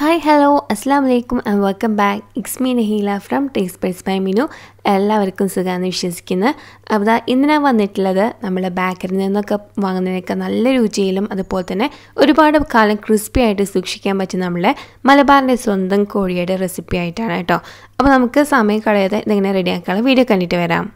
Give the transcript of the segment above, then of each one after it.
hi hello അസ്സാം വലൈക്കും and welcome back it's me Nahila from taste bites by Minu എല്ലാവർക്കും സുഖമാണെന്ന് വിശ്വസിക്കുന്നത് അപ്പോൾ ഇതാ ഇന്ന് ഞാൻ വന്നിട്ടുള്ളത് നമ്മൾ ബാക്കറിൽ നിന്നൊക്കെ വാങ്ങുന്നതിനൊക്കെ നല്ല രുചിയിലും അതുപോലെ തന്നെ ഒരുപാട് കാലം ക്രിസ്പി ആയിട്ട് സൂക്ഷിക്കാൻ പറ്റുന്ന നമ്മളെ മലബാറിൻ്റെ സ്വന്തം കോഴിയുടെ റെസിപ്പി ആയിട്ടാണ് കേട്ടോ അപ്പോൾ നമുക്ക് സമയം കളയാതെ ഇതെങ്ങനെ റെഡിയാക്കാനുള്ള വീഡിയോ കണ്ടിട്ട് വരാം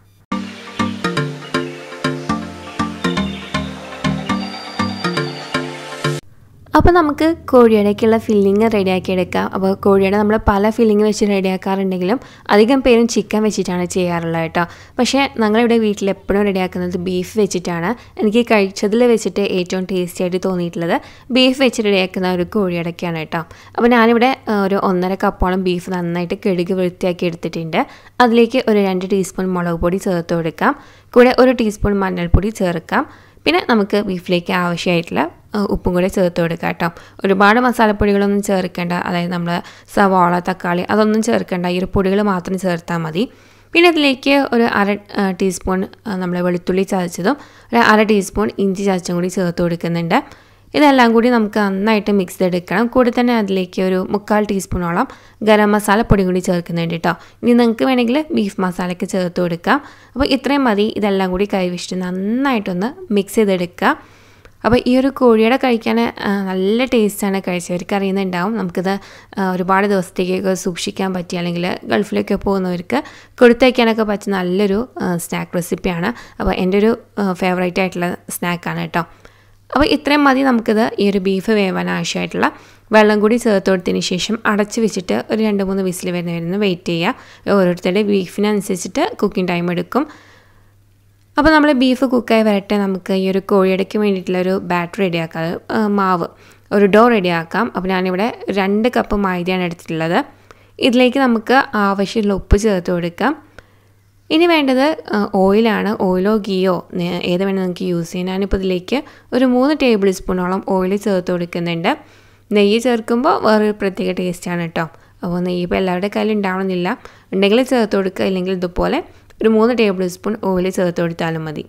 അപ്പോൾ നമുക്ക് കോഴിയുടെയൊക്കെയുള്ള ഫില്ലിങ് റെഡിയാക്കി എടുക്കാം അപ്പോൾ കോഴിയുടെ നമ്മൾ പല ഫില്ലിങ് വെച്ച് റെഡിയാക്കാറുണ്ടെങ്കിലും അധികം പേരും ചിക്കൻ വെച്ചിട്ടാണ് ചെയ്യാറുള്ളത് കേട്ടോ പക്ഷേ ഞങ്ങളിവിടെ വീട്ടിൽ എപ്പോഴും റെഡിയാക്കുന്നത് ബീഫ് വെച്ചിട്ടാണ് എനിക്ക് കഴിച്ചതിൽ വെച്ചിട്ട് ഏറ്റവും ടേസ്റ്റി ആയിട്ട് തോന്നിയിട്ടുള്ളത് ബീഫ് വെച്ച് റെഡിയാക്കുന്ന ഒരു കോഴിയുടെയൊക്കെയാണ് കേട്ടോ അപ്പോൾ ഞാനിവിടെ ഒരു ഒന്നര കപ്പോളം ബീഫ് നന്നായിട്ട് കെടുക് വൃത്തിയാക്കി എടുത്തിട്ടുണ്ട് അതിലേക്ക് ഒരു രണ്ട് ടീസ്പൂൺ മുളക് പൊടി ചേർത്ത് കൊടുക്കാം കൂടെ ഒരു ടീസ്പൂൺ മഞ്ഞൾപ്പൊടി ചേർക്കാം പിന്നെ നമുക്ക് ബീഫിലേക്ക് ആവശ്യമായിട്ടുള്ള ഉപ്പും കൂടി ചേർത്ത് കൊടുക്കാം കേട്ടോ ഒരുപാട് മസാലപ്പൊടികളൊന്നും ചേർക്കേണ്ട അതായത് നമ്മൾ സവാള തക്കാളി അതൊന്നും ചേർക്കേണ്ട ഈ ഒരു പൊടികൾ മാത്രം ചേർത്താൽ മതി പിന്നെ അതിലേക്ക് ഒരു അര ടീസ്പൂൺ നമ്മൾ വെളുത്തുള്ളി ചതച്ചതും ഒരു അര ടീസ്പൂൺ ഇഞ്ചി ചതച്ചും കൂടി ചേർത്ത് കൊടുക്കുന്നുണ്ട് ഇതെല്ലാം കൂടി നമുക്ക് നന്നായിട്ട് മിക്സ് ചെയ്തെടുക്കണം കൂടെ തന്നെ അതിലേക്ക് ഒരു മുക്കാൽ ടീസ്പൂണോളം ഗരം മസാല പൊടി കൂടി ചേർക്കുന്നുണ്ട് കേട്ടോ ഇനി നിങ്ങൾക്ക് വേണമെങ്കിൽ ബീഫ് മസാലയൊക്കെ ചേർത്ത് കൊടുക്കാം അപ്പോൾ ഇത്രയും മതി ഇതെല്ലാം കൂടി കൈവിഷിട്ട് നന്നായിട്ടൊന്ന് മിക്സ് ചെയ്തെടുക്കുക അപ്പോൾ ഈ ഒരു കോഴിയുടെ കഴിക്കാൻ നല്ല ടേസ്റ്റാണ് കഴിച്ചവർക്ക് അറിയുന്നുണ്ടാവും നമുക്കിത് ഒരുപാട് ദിവസത്തേക്കൊക്കെ സൂക്ഷിക്കാൻ പറ്റി അല്ലെങ്കിൽ ഗൾഫിലൊക്കെ പോകുന്നവർക്ക് കൊടുത്തയക്കാനൊക്കെ പറ്റുന്ന നല്ലൊരു സ്നാക്ക് റെസിപ്പിയാണ് അപ്പോൾ എൻ്റെ ഒരു ഫേവറേറ്റ് ആയിട്ടുള്ള സ്നാക്കാണ് കേട്ടോ അപ്പോൾ ഇത്രയും മതി നമുക്കിത് ഈ ഒരു ബീഫ് വേവാൻ ആവശ്യമായിട്ടുള്ള വെള്ളം കൂടി ചേർത്ത് കൊടുത്തതിന് ശേഷം അടച്ച് വെച്ചിട്ട് ഒരു രണ്ട് മൂന്ന് വിസിൽ വരുന്ന വരുന്ന വെയിറ്റ് ചെയ്യുക ഓരോരുത്തരുടെ ബീഫിനനുസരിച്ചിട്ട് കുക്കിംഗ് ടൈം എടുക്കും അപ്പോൾ നമ്മൾ ബീഫ് കുക്കായി വരട്ടെ നമുക്ക് ഈ ഒരു കോഴിയടയ്ക്ക് വേണ്ടിയിട്ടുള്ള ഒരു ബാറ്റർ റെഡിയാക്കാം മാവ് ഒരു ഡോ റെഡിയാക്കാം അപ്പോൾ ഞാനിവിടെ രണ്ട് കപ്പ് മൈദയാണ് എടുത്തിട്ടുള്ളത് ഇതിലേക്ക് നമുക്ക് ആവശ്യമുള്ള ഉപ്പ് ചേർത്ത് കൊടുക്കാം ഇനി വേണ്ടത് ഓയിലാണ് ഓയിലോ ഗീയോ ഏത് വേണമെങ്കിൽ നിങ്ങൾക്ക് യൂസ് ചെയ്യാം ഞാനിപ്പോൾ ഇതിലേക്ക് ഒരു മൂന്ന് ടേബിൾ സ്പൂണോളം ഓയിൽ ചേർത്ത് കൊടുക്കുന്നുണ്ട് നെയ്യ് ചേർക്കുമ്പോൾ വേറൊരു പ്രത്യേക ടേസ്റ്റാണ് കേട്ടോ അപ്പോൾ നെയ്യ് ഇപ്പോൾ എല്ലാവരുടെ കയ്യിൽ ഉണ്ടാവണമെന്നില്ല ഉണ്ടെങ്കിൽ ചേർത്ത് കൊടുക്കുക ഇല്ലെങ്കിൽ ഇതുപോലെ ഒരു മൂന്ന് ടേബിൾ സ്പൂൺ ഓയിൽ ചേർത്ത് കൊടുത്താലും മതി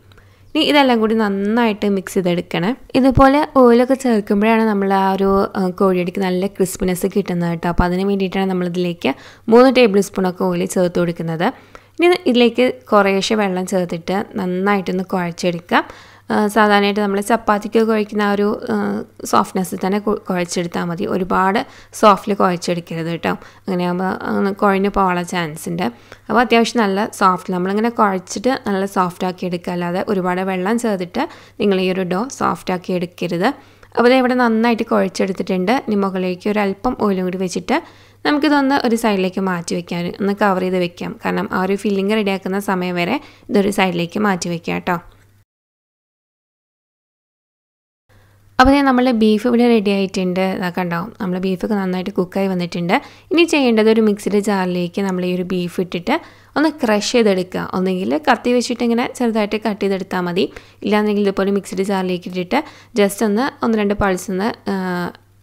ഇനി ഇതെല്ലാം കൂടി നന്നായിട്ട് മിക്സ് ചെയ്തെടുക്കണേ ഇതുപോലെ ഓയിലൊക്കെ ചേർക്കുമ്പോഴാണ് നമ്മൾ ആ ഒരു കോഴിയടിക്ക് നല്ല ക്രിസ്പിനെസ് കിട്ടുന്നത് കേട്ടോ അപ്പോൾ അതിന് വേണ്ടിയിട്ടാണ് നമ്മളിതിലേക്ക് മൂന്ന് ടേബിൾ സ്പൂണൊക്കെ ഓയിൽ ചേർത്ത് കൊടുക്കുന്നത് ഇനി ഇതിലേക്ക് കുറേശ്ശെ വെള്ളം ചേർത്തിട്ട് നന്നായിട്ടൊന്ന് കുഴച്ചെടുക്കാം സാധാരണയായിട്ട് നമ്മൾ ചപ്പാത്തിക്ക് കുഴക്കുന്ന ഒരു സോഫ്റ്റ്നെസ്സിൽ തന്നെ കുഴച്ചെടുത്താൽ മതി ഒരുപാട് സോഫ്റ്റിൽ കുഴച്ചെടുക്കരുത് കേട്ടോ അങ്ങനെയാകുമ്പോൾ കുഴഞ്ഞു പോകാനുള്ള ചാൻസ് ഉണ്ട് അപ്പോൾ അത്യാവശ്യം നല്ല സോഫ്റ്റ് നമ്മളിങ്ങനെ കുഴച്ചിട്ട് നല്ല സോഫ്റ്റാക്കി എടുക്കുക അല്ലാതെ ഒരുപാട് വെള്ളം ചേർത്തിട്ട് നിങ്ങൾ ഈ ഒരു ഡോ സോഫ്റ്റാക്കി എടുക്കരുത് അപ്പോൾ ഇവിടെ നന്നായിട്ട് കുഴച്ചെടുത്തിട്ടുണ്ട് ഇനി മുകളിലേക്ക് ഒരു അല്പം ഓയിലും കൂടി വെച്ചിട്ട് നമുക്കിതൊന്ന് ഒരു സൈഡിലേക്ക് മാറ്റി വെക്കാൻ ഒന്ന് കവർ ചെയ്ത് വെക്കാം കാരണം ആ ഒരു ഫില്ലിങ് റെഡിയാക്കുന്ന സമയം വരെ ഇതൊരു സൈഡിലേക്ക് മാറ്റി വെക്കാം കേട്ടോ അപ്പോൾ ഞാൻ നമ്മളുടെ ബീഫ് ഇവിടെ റെഡി ആയിട്ടുണ്ട് ഇതൊക്കെ ഉണ്ടാവും നമ്മൾ ബീഫൊക്കെ നന്നായിട്ട് കുക്കായി വന്നിട്ടുണ്ട് ഇനി ചെയ്യേണ്ടത് ഒരു മിക്സിഡ് ജാറിലേക്ക് നമ്മൾ ഈ ഒരു ബീഫ് ഇട്ടിട്ട് ഒന്ന് ക്രഷ് ചെയ്തെടുക്കുക ഒന്നെങ്കിൽ കത്തി വെച്ചിട്ട് ഇങ്ങനെ ചെറുതായിട്ട് കട്ട് ചെയ്തെടുത്താൽ മതി ഇല്ലാന്നെങ്കിൽ ഇതുപോലെ മിക്സിഡ് ജാറിലേക്ക് ഇട്ടിട്ട് ജസ്റ്റ് ഒന്ന് ഒന്ന് രണ്ട് പൾസ് ഒന്ന്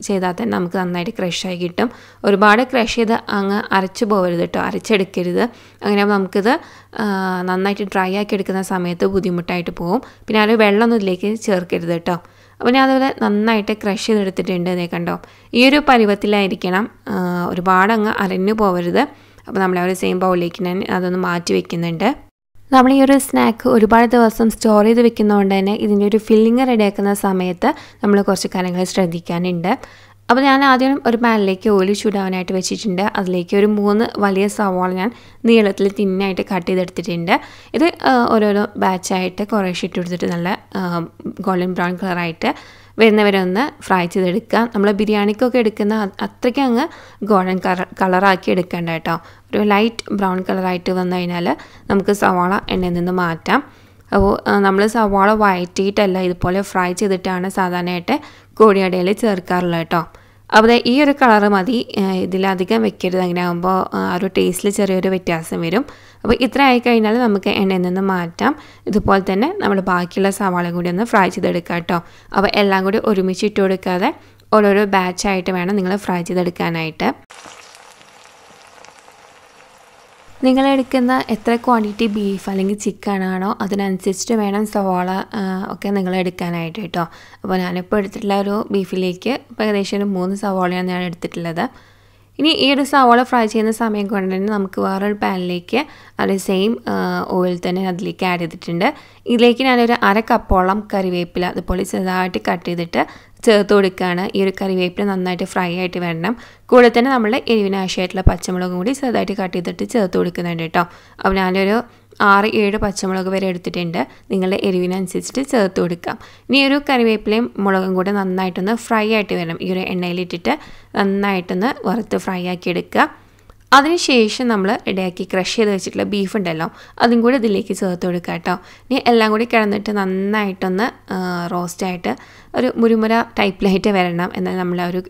ചെയ്താൽ തന്നെ നമുക്ക് നന്നായിട്ട് ക്രഷായി കിട്ടും ഒരുപാട് ക്രഷ് ചെയ്ത് അങ്ങ് അരച്ചു പോകരുത് കേട്ടോ അരച്ചെടുക്കരുത് അങ്ങനെ നമുക്കിത് നന്നായിട്ട് ഡ്രൈ ആക്കി എടുക്കുന്ന സമയത്ത് ബുദ്ധിമുട്ടായിട്ട് പോകും പിന്നെ ആ ഒരു വെള്ളമൊന്നും ഇതിലേക്ക് ചേർക്കരുത് കേട്ടോ അപ്പോൾ ഞാൻ അതുപോലെ നന്നായിട്ട് ക്രഷ് ചെയ്തെടുത്തിട്ടുണ്ട് ഇതേ കണ്ടോ ഈ ഒരു പരുവത്തിലായിരിക്കണം ഒരുപാട് അങ്ങ് അരഞ്ഞു പോകരുത് അപ്പോൾ നമ്മൾ ഒരു സെയിം ബൗളിലേക്ക് ഞാൻ അതൊന്ന് മാറ്റി വെക്കുന്നുണ്ട് നമ്മൾ ഈ ഒരു സ്നാക്ക് ഒരുപാട് ദിവസം സ്റ്റോർ ചെയ്ത് വെക്കുന്നതുകൊണ്ട് തന്നെ ഇതിൻ്റെ ഒരു ഫില്ലിങ് റെഡിയാക്കുന്ന സമയത്ത് നമ്മൾ കുറച്ച് കാര്യങ്ങൾ ശ്രദ്ധിക്കാനുണ്ട് അപ്പോൾ ഞാൻ ആദ്യം ഒരു പാനിലേക്ക് ഓയിൽ ചൂടാവാനായിട്ട് വെച്ചിട്ടുണ്ട് അതിലേക്ക് ഒരു മൂന്ന് വലിയ സവാള ഞാൻ നീളത്തിൽ തിന്നായിട്ട് കട്ട് ചെയ്തെടുത്തിട്ടുണ്ട് ഇത് ഓരോരോ ബാച്ചായിട്ട് കുറേശ്ശെ ഇട്ട് കൊടുത്തിട്ട് നല്ല ഗോൾഡൻ ബ്രൗൺ കളറായിട്ട് വരുന്നവരെ ഒന്ന് ഫ്രൈ ചെയ്തെടുക്കുക നമ്മൾ ബിരിയാണിക്കൊക്കെ എടുക്കുന്ന അത്രയ്ക്ക് അങ്ങ് ഗോൾഡൻ കളർ കളറാക്കി എടുക്കേണ്ട കേട്ടോ ഒരു ലൈറ്റ് ബ്രൗൺ കളറായിട്ട് വന്നു കഴിഞ്ഞാൽ നമുക്ക് സവാള എണ്ണയിൽ നിന്ന് മാറ്റാം അപ്പോൾ നമ്മൾ സവാള വഴറ്റിയിട്ടല്ല ഇതുപോലെ ഫ്രൈ ചെയ്തിട്ടാണ് സാധാരണയായിട്ട് കോഴിയടയിൽ ചേർക്കാറുള്ളത് കേട്ടോ അപ്പോൾ ഈ ഒരു കളർ മതി ഇതിലധികം വെക്കരുത് അങ്ങനെ ആകുമ്പോൾ ആ ഒരു ടേസ്റ്റിൽ ചെറിയൊരു വ്യത്യാസം വരും അപ്പോൾ ഇത്ര ആയി കഴിഞ്ഞാൽ നമുക്ക് എണ്ണയിൽ നിന്ന് മാറ്റാം ഇതുപോലെ തന്നെ നമ്മൾ ബാക്കിയുള്ള സവാള കൂടി ഒന്ന് ഫ്രൈ ചെയ്തെടുക്കാം കേട്ടോ അപ്പോൾ എല്ലാം കൂടി ഒരുമിച്ച് ഇട്ട് കൊടുക്കാതെ ഓരോരോ ബാച്ചായിട്ട് വേണം നിങ്ങൾ ഫ്രൈ ചെയ്തെടുക്കാനായിട്ട് നിങ്ങൾ എടുക്കുന്ന എത്ര ക്വാണ്ടിറ്റി ബീഫ് അല്ലെങ്കിൽ ചിക്കൻ ആണോ അതിനനുസരിച്ചിട്ട് വേണം സവാള ഒക്കെ നിങ്ങൾ എടുക്കാനായിട്ട് കേട്ടോ അപ്പോൾ ഞാനിപ്പോൾ എടുത്തിട്ടുള്ള ഒരു ബീഫിലേക്ക് ഏകദേശം ഒരു മൂന്ന് സവാളയാണ് ഞാൻ എടുത്തിട്ടുള്ളത് ഇനി ഈ ഒരു സവോള ഫ്രൈ ചെയ്യുന്ന സമയം കൊണ്ട് തന്നെ നമുക്ക് വേറൊരു പാനിലേക്ക് അത് സെയിം ഓയിൽ തന്നെ അതിലേക്ക് ആഡ് ചെയ്തിട്ടുണ്ട് ഇതിലേക്ക് ഞാനൊരു അര കപ്പോളം കറിവേപ്പില അതുപോലെ ചെറുതായിട്ട് കട്ട് ചെയ്തിട്ട് ചേർത്ത് കൊടുക്കുകയാണ് ഈ ഒരു കറിവേപ്പില നന്നായിട്ട് ഫ്രൈ ആയിട്ട് വരണം കൂടെ തന്നെ നമ്മൾ എരിവിനാശമായിട്ടുള്ള പച്ചമുളകും കൂടി ചെറുതായിട്ട് കട്ട് ചെയ്തിട്ട് ചേർത്ത് കൊടുക്കുന്നുണ്ട് കേട്ടോ അപ്പോൾ ഞാനൊരു ആറ് ഏഴ് പച്ചമുളക് വരെ എടുത്തിട്ടുണ്ട് നിങ്ങളുടെ എരിവിനനുസരിച്ചിട്ട് ചേർത്ത് കൊടുക്കാം ഇനി ഒരു കറിവേപ്പിലയും മുളകും കൂടെ നന്നായിട്ടൊന്ന് ഫ്രൈ ആയിട്ട് വരണം ഈ ഒരു എണ്ണയിലിട്ടിട്ട് നന്നായിട്ടൊന്ന് വറുത്ത് ഫ്രൈ ആക്കി എടുക്കുക അതിനുശേഷം നമ്മൾ റെഡിയാക്കി ക്രഷ് ചെയ്ത് വെച്ചിട്ടുള്ള ബീഫ് ഉണ്ടല്ലോ അതും കൂടി ഇതിലേക്ക് ചേർത്ത് കൊടുക്കാം കേട്ടോ ഇനി എല്ലാം കൂടി കിടന്നിട്ട് നന്നായിട്ടൊന്ന് റോസ്റ്റായിട്ട് ഒരു മുരുമുര ടൈപ്പിലായിട്ട് വരണം എന്നാൽ നമ്മൾ ആ ഒരു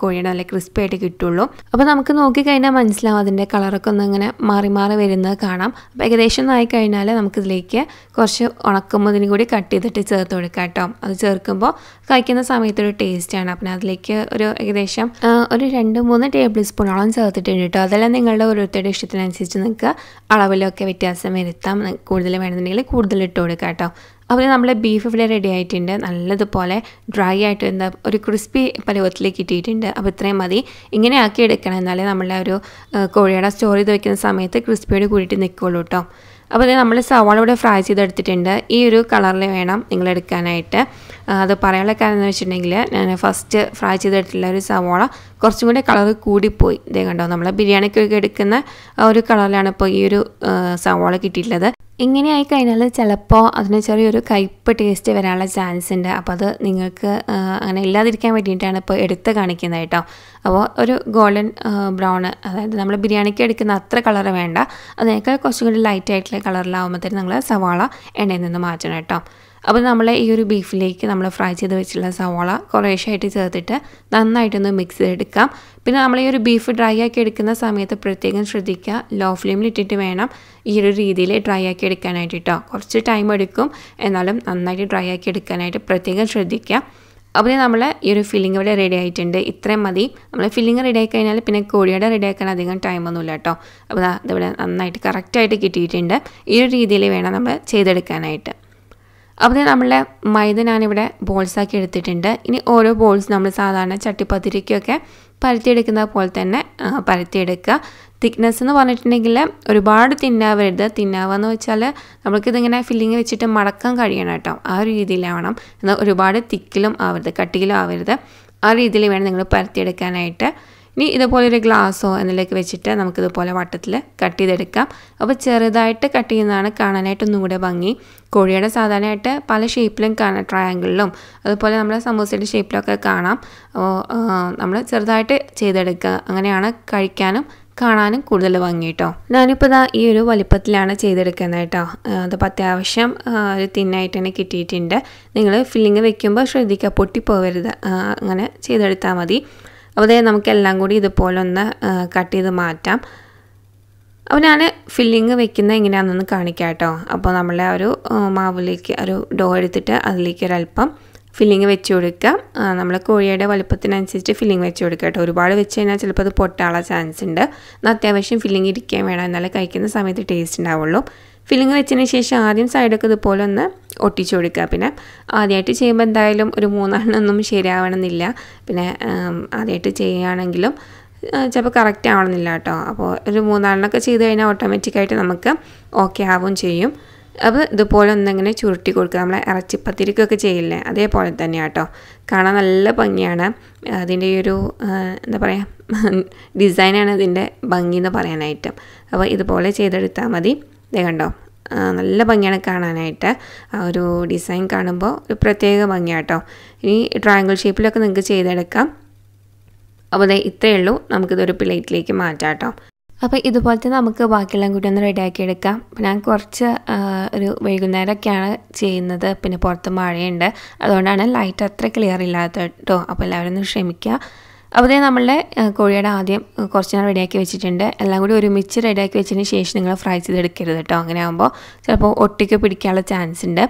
കോഴിയുടെ നല്ല ആയിട്ട് കിട്ടുള്ളൂ അപ്പോൾ നമുക്ക് നോക്കിക്കഴിഞ്ഞാൽ മനസ്സിലാവും അതിൻ്റെ കളറൊക്കെ ഒന്ന് ഇങ്ങനെ മാറി മാറി വരുന്നത് കാണാം അപ്പോൾ ഏകദേശം ഒന്നായി കഴിഞ്ഞാൽ നമുക്കിതിലേക്ക് കുറച്ച് ഉണക്കുമതിനും കൂടി കട്ട് ചെയ്തിട്ട് ചേർത്ത് കൊടുക്കാം കേട്ടോ അത് ചേർക്കുമ്പോൾ കഴിക്കുന്ന സമയത്തൊരു ടേസ്റ്റാണ് അപ്പം അതിലേക്ക് ഒരു ഏകദേശം ഒരു രണ്ട് മൂന്ന് ടേബിൾ സ്പൂണോളം ചേർത്തിട്ടുണ്ട് കേട്ടോ അതെല്ലാം നിങ്ങളുടെ ഓരോരുത്തരുടെ ഇഷ്ടത്തിനനുസരിച്ച് നിങ്ങൾക്ക് അളവിലൊക്കെ വ്യത്യാസം വരുത്താം കൂടുതൽ വേണമെന്നുണ്ടെങ്കിൽ കൂടുതൽ ഇട്ട് കൊടുക്കാം കേട്ടോ അപ്പോൾ നമ്മളെ ബീഫ് ഇവിടെ റെഡി ആയിട്ടുണ്ട് നല്ലതുപോലെ ഡ്രൈ ആയിട്ട് എന്താ ഒരു ക്രിസ്പി പരുവത്തിലേക്ക് കിട്ടിയിട്ടുണ്ട് അപ്പോൾ ഇത്രയും മതി ഇങ്ങനെ ആക്കി എടുക്കണം എന്നാലേ നമ്മളെ ഒരു കോഴിയുടെ സ്റ്റോർ ചെയ്ത് വെക്കുന്ന സമയത്ത് ക്രിസ്പിയോട് കൂടിയിട്ട് നിൽക്കുള്ളൂ കേട്ടോ അപ്പോൾ ഇത് നമ്മൾ സവാള ഇവിടെ ഫ്രൈ ചെയ്തെടുത്തിട്ടുണ്ട് ഈ ഒരു കളറിൽ വേണം നിങ്ങൾ എടുക്കാനായിട്ട് അത് പറയാനുള്ള കാര്യം എന്ന് വെച്ചിട്ടുണ്ടെങ്കിൽ ഞാൻ ഫസ്റ്റ് ഫ്രൈ ചെയ്തെടുത്തിട്ടുള്ള ഒരു സവാള കുറച്ചും കൂടി കളർ കൂടിപ്പോയി ഇതേ കണ്ടോ നമ്മൾ ബിരിയാണിക്കൊക്കെ എടുക്കുന്ന ഒരു കളറിലാണ് ഇപ്പോൾ ഈ ഒരു സവാള കിട്ടിയിട്ടുള്ളത് ഇങ്ങനെയായി ആയി കഴിഞ്ഞാൽ ചിലപ്പോൾ അതിന് ചെറിയൊരു കയ്പ് ടേസ്റ്റ് വരാനുള്ള ചാൻസ് ഉണ്ട് അപ്പോൾ അത് നിങ്ങൾക്ക് അങ്ങനെ ഇല്ലാതിരിക്കാൻ വേണ്ടിയിട്ടാണ് ഇപ്പോൾ എടുത്ത് കാണിക്കുന്നത് കേട്ടോ അപ്പോൾ ഒരു ഗോൾഡൻ ബ്രൗൺ അതായത് നമ്മൾ ബിരിയാണിക്ക് എടുക്കുന്ന അത്ര കളർ വേണ്ട അതിനേക്കാൾ കുറച്ചും കൂടി ലൈറ്റ് ആയിട്ടുള്ള കളറിലാവുമ്പോഴത്തേന് നിങ്ങൾ സവാള എണ്ണയിൽ നിന്ന് മാറ്റണം കേട്ടോ അപ്പോൾ നമ്മൾ ഈ ഒരു ബീഫിലേക്ക് നമ്മൾ ഫ്രൈ ചെയ്ത് വെച്ചിട്ടുള്ള സവാള കുറേശ്ശായിട്ട് ചേർത്തിട്ട് നന്നായിട്ടൊന്ന് മിക്സ് ചെയ്തെടുക്കാം പിന്നെ നമ്മൾ ഈ ഒരു ബീഫ് ഡ്രൈ ആക്കി എടുക്കുന്ന സമയത്ത് പ്രത്യേകം ശ്രദ്ധിക്കുക ലോ ഫ്ലെയിമിൽ ഇട്ടിട്ട് വേണം ഈ ഒരു രീതിയിൽ ഡ്രൈ ആക്കി എടുക്കാനായിട്ട് കേട്ടോ കുറച്ച് ടൈം എടുക്കും എന്നാലും നന്നായിട്ട് ഡ്രൈ ആക്കി എടുക്കാനായിട്ട് പ്രത്യേകം ശ്രദ്ധിക്കുക അപ്പോൾ നമ്മൾ ഈ ഒരു ഫില്ലിംഗ് ഇവിടെ റെഡി ആയിട്ടുണ്ട് ഇത്രയും മതി നമ്മൾ ഫില്ലിംഗ് റെഡി ആയി കഴിഞ്ഞാൽ പിന്നെ കോഴിയുടെ റെഡി ആക്കാൻ അധികം ടൈമൊന്നുമില്ല കേട്ടോ അപ്പോൾ ഇതിവിടെ നന്നായിട്ട് കറക്റ്റായിട്ട് കിട്ടിയിട്ടുണ്ട് ഈ ഒരു രീതിയിൽ വേണം നമ്മൾ ചെയ്തെടുക്കാനായിട്ട് അപ്പോൾ നമ്മളെ മൈദ ഞാനിവിടെ ബോൾസാക്കി എടുത്തിട്ടുണ്ട് ഇനി ഓരോ ബോൾസ് നമ്മൾ സാധാരണ ചട്ടിപ്പത്തിരിക്കൊക്കെ പരത്തിയെടുക്കുന്ന പോലെ തന്നെ പരത്തിയെടുക്കുക തിക്നെസ് എന്ന് പറഞ്ഞിട്ടുണ്ടെങ്കിൽ ഒരുപാട് തിന്നാവരുത് തിന്നാവെന്ന് വെച്ചാൽ നമുക്കിതിങ്ങനെ ഫില്ലിങ് വെച്ചിട്ട് മടക്കാൻ കഴിയണം കേട്ടോ ആ ഒരു രീതിയിലാവണം എന്നാൽ ഒരുപാട് തിക്കിലും ആവരുത് കട്ടിയിലും ആവരുത് ആ രീതിയിൽ വേണം നിങ്ങൾ പരത്തിയെടുക്കാനായിട്ട് ഇനി ഇതുപോലെ ഒരു ഗ്ലാസ്സോ എന്നിലേക്ക് വെച്ചിട്ട് നമുക്കിതുപോലെ വട്ടത്തിൽ കട്ട് ചെയ്തെടുക്കാം അപ്പോൾ ചെറുതായിട്ട് കട്ട് ചെയ്യുന്നതാണ് കാണാനായിട്ട് ഒന്നും കൂടെ ഭംഗി കോഴിയുടെ സാധാരണയായിട്ട് പല ഷേപ്പിലും കാണാം ട്രയാങ്കിളിലും അതുപോലെ നമ്മുടെ സമൂസയുടെ ഷേപ്പിലൊക്കെ കാണാം നമ്മൾ ചെറുതായിട്ട് ചെയ്തെടുക്കുക അങ്ങനെയാണ് കഴിക്കാനും കാണാനും കൂടുതൽ ഭംഗി കേട്ടോ ഞാനിപ്പോൾ ഇതാ ഈ ഒരു വലിപ്പത്തിലാണ് ചെയ്തെടുക്കുന്നത് കേട്ടോ അതിപ്പോൾ അത്യാവശ്യം ഒരു തിന്നായിട്ട് തന്നെ കിട്ടിയിട്ടുണ്ട് നിങ്ങൾ ഫില്ലിങ് വെക്കുമ്പോൾ ശ്രദ്ധിക്കുക പൊട്ടിപ്പോവരുത് അങ്ങനെ ചെയ്തെടുത്താൽ മതി അപ്പോൾ അതേ നമുക്കെല്ലാം കൂടി ഇതുപോലെ ഒന്ന് കട്ട് ചെയ്ത് മാറ്റാം അപ്പോൾ ഞാൻ ഫില്ലിങ് വെക്കുന്നത് എങ്ങനെയാണെന്നൊന്ന് കാണിക്കാം കേട്ടോ അപ്പോൾ നമ്മളെ ഒരു മാവിലേക്ക് ഒരു ഡോ എടുത്തിട്ട് അതിലേക്ക് ഒരല്പം ഫില്ലിങ് വെച്ച് കൊടുക്കുക നമ്മൾ കോഴിയുടെ വലുപ്പത്തിനനുസരിച്ച് ഫില്ലിങ് വെച്ച് കൊടുക്കുക കേട്ടോ ഒരുപാട് വെച്ച് കഴിഞ്ഞാൽ ചിലപ്പോൾ അത് പൊട്ടാനുള്ള ചാൻസ് ഉണ്ട് എന്നാൽ അത്യാവശ്യം ഫില്ലിങ് ഇരിക്കാൻ വേണം എന്നാലേ കഴിക്കുന്ന സമയത്ത് ടേസ്റ്റ് ഉണ്ടാവുള്ളൂ ഫില്ലിങ് വെച്ചതിന് ശേഷം ആദ്യം സൈഡൊക്കെ ഇതുപോലെ ഒന്ന് ഒട്ടിച്ചു കൊടുക്കുക പിന്നെ ആദ്യമായിട്ട് ചെയ്യുമ്പോൾ എന്തായാലും ഒരു ഒന്നും ശരിയാവണമെന്നില്ല പിന്നെ ആദ്യമായിട്ട് ചെയ്യുകയാണെങ്കിലും ചിലപ്പോൾ കറക്റ്റ് ആവണമെന്നില്ല കേട്ടോ അപ്പോൾ ഒരു മൂന്നാളിനൊക്കെ ചെയ്ത് കഴിഞ്ഞാൽ ഓട്ടോമാറ്റിക്കായിട്ട് നമുക്ക് ഓക്കെ ആവും ചെയ്യും അപ്പോൾ ഇതുപോലെ ഒന്നിങ്ങനെ ചുരുട്ടി കൊടുക്കുക നമ്മളെ ഇറച്ചിപ്പത്തിരിക്കൊക്കെ ചെയ്യില്ലേ അതേപോലെ തന്നെ കേട്ടോ കാണാൻ നല്ല ഭംഗിയാണ് അതിൻ്റെ ഈ ഒരു എന്താ പറയുക ഡിസൈനാണ് ഇതിൻ്റെ ഭംഗി എന്ന് പറയാനായിട്ട് അപ്പോൾ ഇതുപോലെ ചെയ്തെടുത്താൽ മതി ഇതേ കണ്ടോ നല്ല ഭംഗിയാണ് കാണാനായിട്ട് ആ ഒരു ഡിസൈൻ കാണുമ്പോൾ ഒരു പ്രത്യേക ഭംഗിയാട്ടോ ഇനി ട്രയാങ്കിൾ ഷേപ്പിലൊക്കെ നിങ്ങൾക്ക് ചെയ്തെടുക്കാം അപ്പോൾ അതെ ഇത്രയേ ഉള്ളൂ നമുക്കിതൊരു പ്ലേറ്റിലേക്ക് മാറ്റാം കേട്ടോ അപ്പോൾ ഇതുപോലത്തെ നമുക്ക് ബാക്കിയെല്ലാം കൂടി ഒന്ന് റെഡിയാക്കി എടുക്കാം ഞാൻ കുറച്ച് ഒരു വൈകുന്നേരമൊക്കെയാണ് ചെയ്യുന്നത് പിന്നെ പുറത്ത് മഴയുണ്ട് അതുകൊണ്ടാണ് ലൈറ്റ് അത്ര ക്ലിയർ ഇല്ലാത്ത കേട്ടോ അപ്പോൾ എല്ലാവരും ഒന്ന് ക്ഷമിക്കുക അപ്പോൾ നമ്മളുടെ കോഴിയുടെ ആദ്യം കുറച്ച് നേരം റെഡിയാക്കി വെച്ചിട്ടുണ്ട് എല്ലാം കൂടി ഒരുമിച്ച് റെഡിയാക്കി വെച്ചതിന് ശേഷം നിങ്ങൾ ഫ്രൈ ചെയ്തെടുക്കരുത് കേട്ടോ അങ്ങനെ ആകുമ്പോൾ ചിലപ്പോൾ ഒട്ടിക്ക് പിടിക്കാനുള്ള ചാൻസ് ഉണ്ട്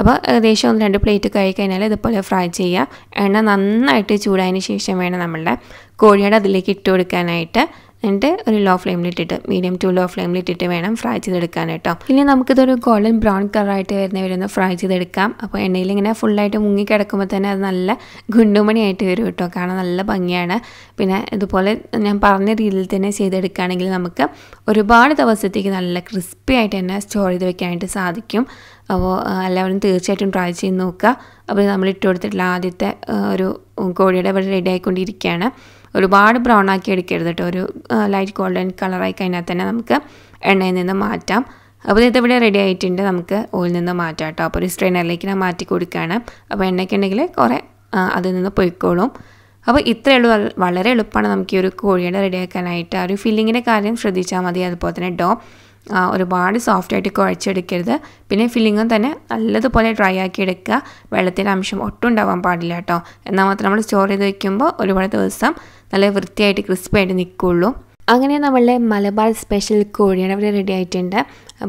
അപ്പോൾ ഏകദേശം ഒന്ന് രണ്ട് പ്ലേറ്റ് കഴി കഴിഞ്ഞാൽ ഇതുപോലെ ഫ്രൈ ചെയ്യുക എണ്ണ നന്നായിട്ട് ചൂടായതിന് ശേഷം വേണം നമ്മളുടെ കോഴിയുടെ അതിലേക്ക് ഇട്ട് കൊടുക്കാനായിട്ട് എന്നിട്ട് ഒരു ലോ ഫ്ലെയിമിലിട്ടിട്ട് മീഡിയം ടു ലോ ഫ്ലെയിമിലിട്ടിട്ട് വേണം ഫ്രൈ ചെയ്തെടുക്കാൻ കേട്ടോ ഇനി നമുക്കിതൊരു ഗോൾഡൻ ബ്രൗൺ കളറായിട്ട് വരുന്ന വരുന്ന ഫ്രൈ ചെയ്തെടുക്കാം അപ്പോൾ എണ്ണയിൽ ഇങ്ങനെ ഫുള്ളായിട്ട് മുങ്ങി കിടക്കുമ്പോൾ തന്നെ അത് നല്ല ഗുണ്ടുമണിയായിട്ട് വരും കേട്ടോ കാരണം നല്ല ഭംഗിയാണ് പിന്നെ ഇതുപോലെ ഞാൻ പറഞ്ഞ രീതിയിൽ തന്നെ ചെയ്തെടുക്കുകയാണെങ്കിൽ നമുക്ക് ഒരുപാട് ദിവസത്തേക്ക് നല്ല ക്രിസ്പി ആയിട്ട് തന്നെ സ്റ്റോർ ചെയ്ത് വെക്കാനായിട്ട് സാധിക്കും അപ്പോൾ എല്ലാവരും തീർച്ചയായിട്ടും ട്രൈ ചെയ്ത് നോക്കുക അപ്പോൾ നമ്മൾ ഇട്ട് കൊടുത്തിട്ടുള്ള ആദ്യത്തെ ഒരു കോഴിയുടെ ഇവിടെ റെഡി ആയിക്കൊണ്ടിരിക്കുകയാണ് ഒരുപാട് ബ്രൗൺ ആക്കി എടുക്കരുത് കേട്ടോ ഒരു ലൈറ്റ് ഗോൾഡൻ കളറായി കഴിഞ്ഞാൽ തന്നെ നമുക്ക് എണ്ണയിൽ നിന്ന് മാറ്റാം അപ്പോൾ ഇതിവിടെ റെഡി ആയിട്ടുണ്ട് നമുക്ക് ഓയിൽ നിന്ന് മാറ്റാം കേട്ടോ അപ്പോൾ ഒരു സ്ട്രെയിനറിലേക്ക് ഞാൻ മാറ്റി കൊടുക്കുകയാണ് അപ്പോൾ ഉണ്ടെങ്കിൽ കുറേ അതിൽ നിന്ന് പൊയ്ക്കോളും അപ്പോൾ ഇത്രയേ ഉള്ളൂ വളരെ എളുപ്പമാണ് നമുക്ക് ഈ ഒരു കോഴിയുടെ റെഡിയാക്കാനായിട്ട് ആ ഒരു ഫില്ലിങ്ങിൻ്റെ കാര്യം ശ്രദ്ധിച്ചാൽ മതി അതുപോലെ തന്നെ ഡോ ഒരുപാട് ആയിട്ട് കുഴച്ചെടുക്കരുത് പിന്നെ ഫില്ലിങ്ങും തന്നെ നല്ലതുപോലെ ഡ്രൈ ആക്കി എടുക്കുക വെള്ളത്തിൻ്റെ അംശം ഒട്ടും ഉണ്ടാവാൻ പാടില്ല കേട്ടോ എന്നാൽ മാത്രം നമ്മൾ സ്റ്റോർ ചെയ്ത് വെക്കുമ്പോൾ ഒരുപാട് ദിവസം നല്ല വൃത്തിയായിട്ട് ക്രിസ്പി ആയിട്ട് നിൽക്കുകയുള്ളൂ അങ്ങനെ നമ്മളുടെ മലബാർ സ്പെഷ്യൽ കോഴിയുടെ ഇവിടെ റെഡി ആയിട്ടുണ്ട്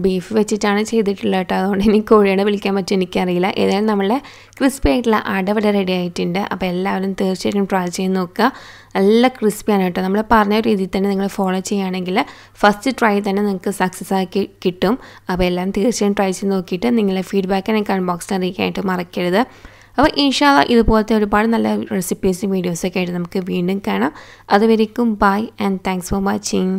ബീഫ് വെച്ചിട്ടാണ് ചെയ്തിട്ടുള്ളത് കേട്ടോ അതുകൊണ്ട് ഇനി കോഴിയുടെ വിളിക്കാൻ പറ്റും എനിക്കറിയില്ല ഏതായാലും നമ്മളെ ക്രിസ്പി ആയിട്ടുള്ള അട ഇവിടെ റെഡി ആയിട്ടുണ്ട് അപ്പോൾ എല്ലാവരും തീർച്ചയായിട്ടും ട്രൈ ചെയ്ത് നോക്കുക നല്ല ക്രിസ്പിയാണ് കേട്ടോ നമ്മൾ പറഞ്ഞ രീതിയിൽ തന്നെ നിങ്ങൾ ഫോളോ ചെയ്യുകയാണെങ്കിൽ ഫസ്റ്റ് ട്രൈ തന്നെ നിങ്ങൾക്ക് സക്സസ് ആക്കി കിട്ടും അപ്പോൾ എല്ലാം തീർച്ചയായും ട്രൈ ചെയ്ത് നോക്കിയിട്ട് നിങ്ങളെ ഫീഡ്ബാക്ക് എന്നെ കമൻറ്റ് ബോക്സിൽ അറിയിക്കാനായിട്ട് മറക്കരുത് അപ്പോൾ ഇൻഷാല്ല ഇതുപോലത്തെ ഒരുപാട് നല്ല റെസിപ്പീസും വീഡിയോസൊക്കെ ആയിട്ട് നമുക്ക് വീണ്ടും കാണാം അതുവരേക്കും bye and thanks for watching